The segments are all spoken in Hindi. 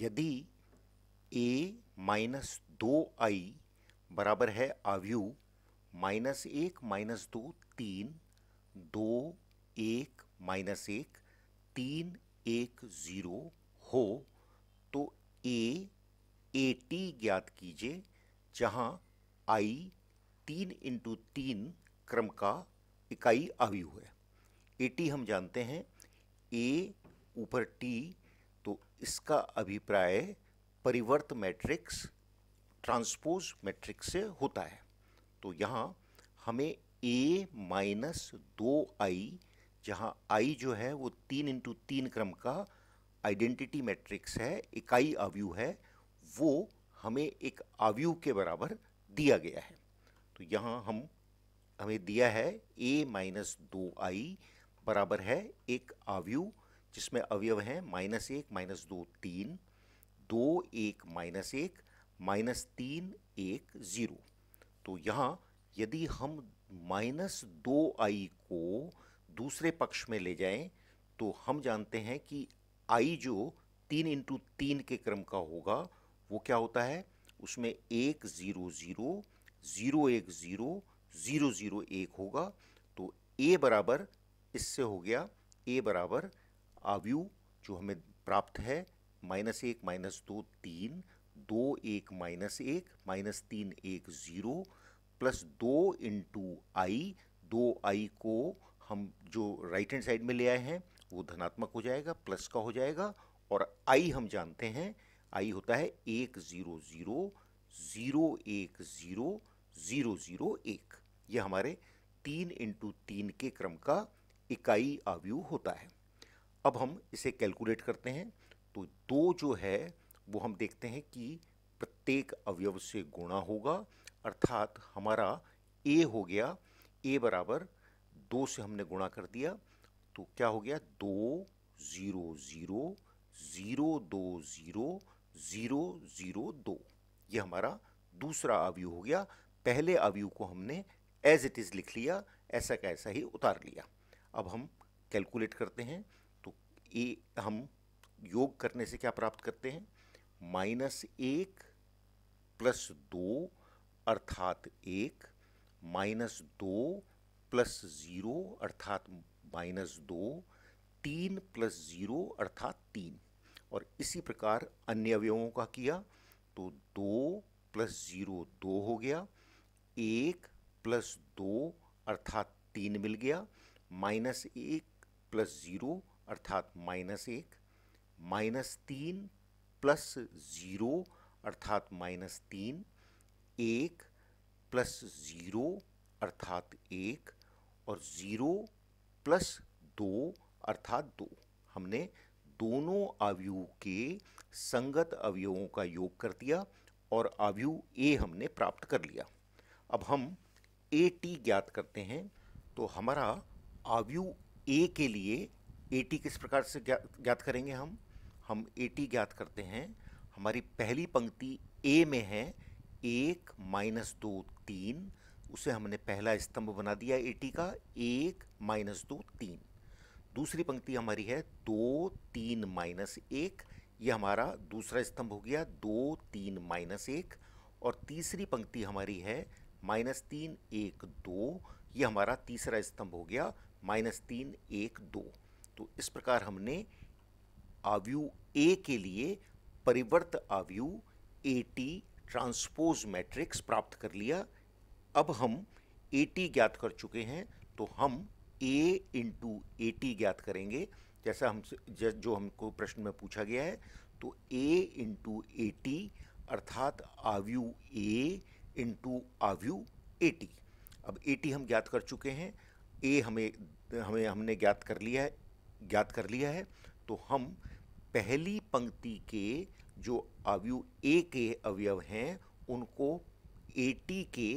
यदि ए माइनस दो आई बराबर है आवयु माइनस एक माइनस दो तीन दो एक माइनस एक तीन एक ज़ीरो हो तो ए ए टी ज्ञात कीजिए जहाँ आई तीन इंटू तीन क्रम का इकाई आवयु है ए टी हम जानते हैं ए ऊपर टी तो इसका अभिप्राय परिवर्त मैट्रिक्स ट्रांसपोज मैट्रिक्स से होता है तो यहाँ हमें ए माइनस दो आई जहाँ आई जो है वो तीन इंटू तीन क्रम का आइडेंटिटी मैट्रिक्स है इकाई आवयु है वो हमें एक आवयु के बराबर दिया गया है तो यहाँ हम हमें दिया है ए माइनस दो आई बराबर है एक आवयु जिसमें अवयव हैं माइनस एक माइनस दो तीन दो एक माइनस एक माइनस तीन एक ज़ीरो तो यहाँ यदि हम माइनस दो आई को दूसरे पक्ष में ले जाएं तो हम जानते हैं कि आई जो तीन इंटू तीन के क्रम का होगा वो क्या होता है उसमें एक ज़ीरो ज़ीरो ज़ीरो एक ज़ीरो ज़ीरो ज़ीरो एक होगा तो ए बराबर इससे हो गया ए बराबर आवयु जो हमें प्राप्त है माइनस एक माइनस दो तीन दो एक माइनस एक माइनस तीन एक ज़ीरो प्लस दो इंटू आई दो आई को हम जो राइट हैंड साइड में ले आए हैं वो धनात्मक हो जाएगा प्लस का हो जाएगा और आई हम जानते हैं आई होता है एक ज़ीरो ज़ीरो ज़ीरो एक ज़ीरो ज़ीरो ज़ीरो एक ये हमारे तीन इंटू तीन के क्रम का इकाई आवयु होता है अब हम इसे कैलकुलेट करते हैं तो दो जो है वो हम देखते हैं कि प्रत्येक अवयव से गुणा होगा अर्थात हमारा ए हो गया ए बराबर दो से हमने गुणा कर दिया तो क्या हो गया दो ज़ीरो ज़ीरो ज़ीरो दो ज़ीरो ज़ीरो ज़ीरो दो ये हमारा दूसरा अवयव हो गया पहले अवयव को हमने एज इट इज़ लिख लिया ऐसा कैसा ही उतार लिया अब हम कैलकुलेट करते हैं ए हम योग करने से क्या प्राप्त करते हैं माइनस एक प्लस दो अर्थात एक माइनस दो प्लस ज़ीरो अर्थात माइनस दो तीन प्लस ज़ीरो अर्थात तीन और इसी प्रकार अन्य अवयवों का किया तो दो प्लस ज़ीरो दो हो गया एक प्लस दो अर्थात तीन मिल गया माइनस एक प्लस ज़ीरो अर्थात माइनस एक माइनस तीन प्लस ज़ीरो अर्थात माइनस तीन एक प्लस ज़ीरो अर्थात एक और ज़ीरो प्लस दो अर्थात दो हमने दोनों आवयु के संगत अवयवों का योग कर दिया और आवयु ए हमने प्राप्त कर लिया अब हम ए टी ज्ञात करते हैं तो हमारा आवयु ए के लिए ए किस प्रकार से ज्ञा, ज्ञात करेंगे हम हम ए ज्ञात करते हैं हमारी पहली पंक्ति ए में है एक माइनस दो तीन उसे हमने पहला स्तंभ बना दिया ए का एक माइनस दो तीन दूसरी पंक्ति हमारी है दो तीन माइनस एक ये हमारा दूसरा स्तंभ हो गया दो तीन माइनस एक और तीसरी पंक्ति हमारी है माइनस तीन एक दो ये हमारा तीसरा स्तंभ हो गया माइनस तीन एक दो तो इस प्रकार हमने आव्यू ए के लिए परिवर्त आव्यू ए टी ट्रांसपोज मैट्रिक्स प्राप्त कर लिया अब हम ए टी ज्ञात कर चुके हैं तो हम ए इंटू ए टी ज्ञात करेंगे जैसा हम जो हमको प्रश्न में पूछा गया है तो ए इंटू ए टी अर्थात आव्यू ए इंटू आव्यू ए टी अब ए टी हम ज्ञात कर चुके हैं ए हमें हमें हमने ज्ञात कर लिया है ज्ञात कर लिया है तो हम पहली पंक्ति के जो अवयु ए के अवयव हैं उनको ए टी के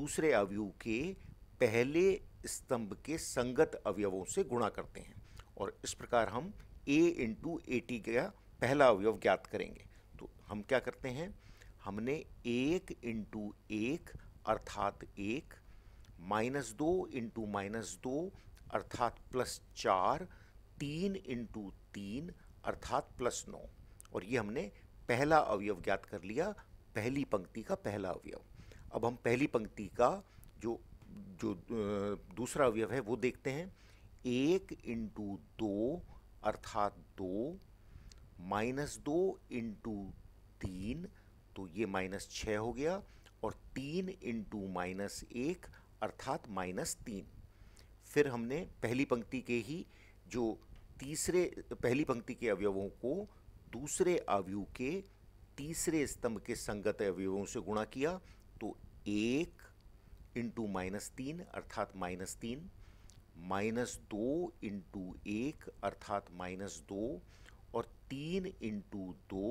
दूसरे अवयु के पहले स्तंभ के संगत अवयवों से गुणा करते हैं और इस प्रकार हम ए इंटू ए टी का पहला अवयव ज्ञात करेंगे तो हम क्या करते हैं हमने एक इंटू एक अर्थात एक माइनस दो इंटू माइनस दो अर्थात प्लस चार तीन इंटू तीन अर्थात प्लस नौ और ये हमने पहला अवयव ज्ञात कर लिया पहली पंक्ति का पहला अवयव अब हम पहली पंक्ति का जो जो दूसरा अवयव है वो देखते हैं एक इंटू दो अर्थात दो माइनस दो इंटू तीन तो ये माइनस छः हो गया और तीन इंटू माइनस एक अर्थात माइनस तीन फिर हमने पहली पंक्ति के ही जो तीसरे पहली पंक्ति के अवयवों को दूसरे अवयु के तीसरे स्तंभ के संगत अवयवों से गुणा किया तो एक इंटू माइनस तीन अर्थात माइनस तीन माइनस दो इंटू एक अर्थात माइनस दो और तीन इंटू दो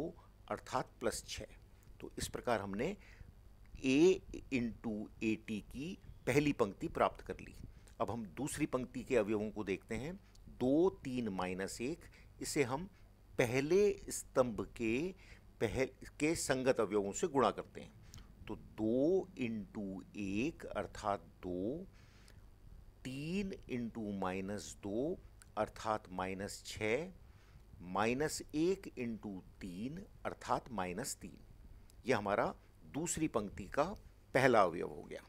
अर्थात प्लस छः तो इस प्रकार हमने ए इंटू ए टी की पहली पंक्ति प्राप्त कर ली अब हम दूसरी पंक्ति के अवयवों को देखते हैं दो तीन माइनस एक इसे हम पहले स्तंभ के पहल के संगत अवयवों से गुणा करते हैं तो दो इंटू एक अर्थात दो तीन इंटू माइनस दो अर्थात माइनस छ माइनस एक इंटू तीन अर्थात माइनस तीन यह हमारा दूसरी पंक्ति का पहला अवयव हो गया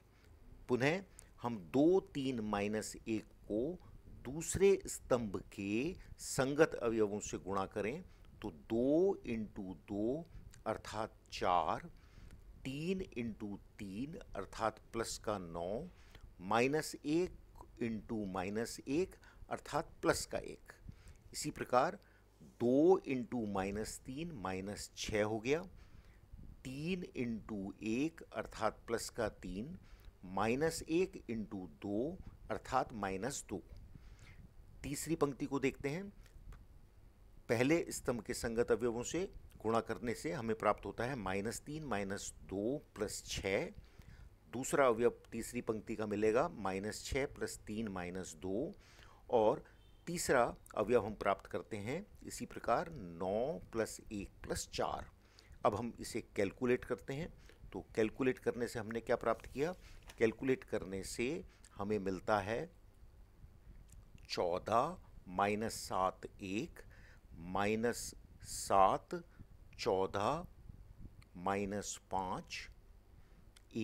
पुनः हम दो तीन माइनस एक को दूसरे स्तंभ के संगत अवयवों से गुणा करें तो दो इंटू दो अर्थात चार तीन इंटू तीन अर्थात प्लस का नौ माइनस एक इंटू माइनस एक अर्थात प्लस का एक इसी प्रकार दो इंटू माइनस तीन माइनस छः हो गया तीन इंटू एक अर्थात प्लस का तीन माइनस एक इंटू दो अर्थात माइनस दो तीसरी पंक्ति को देखते हैं पहले स्तंभ के संगत अवयवों से गुणा करने से हमें प्राप्त होता है माइनस तीन माइनस दो प्लस छ दूसरा अवयव तीसरी पंक्ति का मिलेगा माइनस छ प्लस तीन माइनस दो और तीसरा अवयव हम प्राप्त करते हैं इसी प्रकार नौ प्लस एक प्लस चार अब हम इसे कैलकुलेट करते हैं तो कैलकुलेट करने से हमने क्या प्राप्त किया कैलकुलेट करने से हमें मिलता है चौदह माइनस सात एक माइनस सात चौदह माइनस पाँच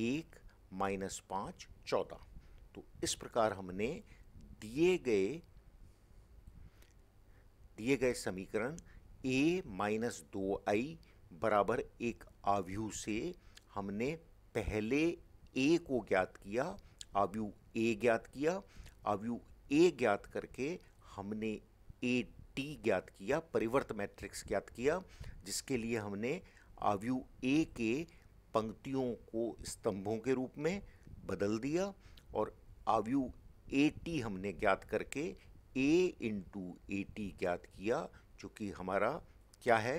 एक माइनस पाँच चौदह तो इस प्रकार हमने दिए गए दिए गए समीकरण ए माइनस दो आई बराबर एक आवयु से हमने पहले ए को ज्ञात किया आव्यू ए ज्ञात किया आव्यू ए ज्ञात करके हमने ए टी ज्ञात किया परिवर्त मैट्रिक्स ज्ञात किया जिसके लिए हमने आवयु ए के पंक्तियों को स्तंभों के रूप में बदल दिया और आवयु ए टी हमने ज्ञात करके ए इंटू ए टी ज्ञात किया जो कि हमारा क्या है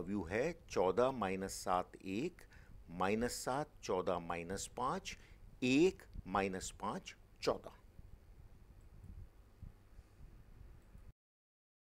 आवयु है चौदह माइनस सात एक माइनस सात चौदह माइनस पाँच एक माइनस पाँच चौदह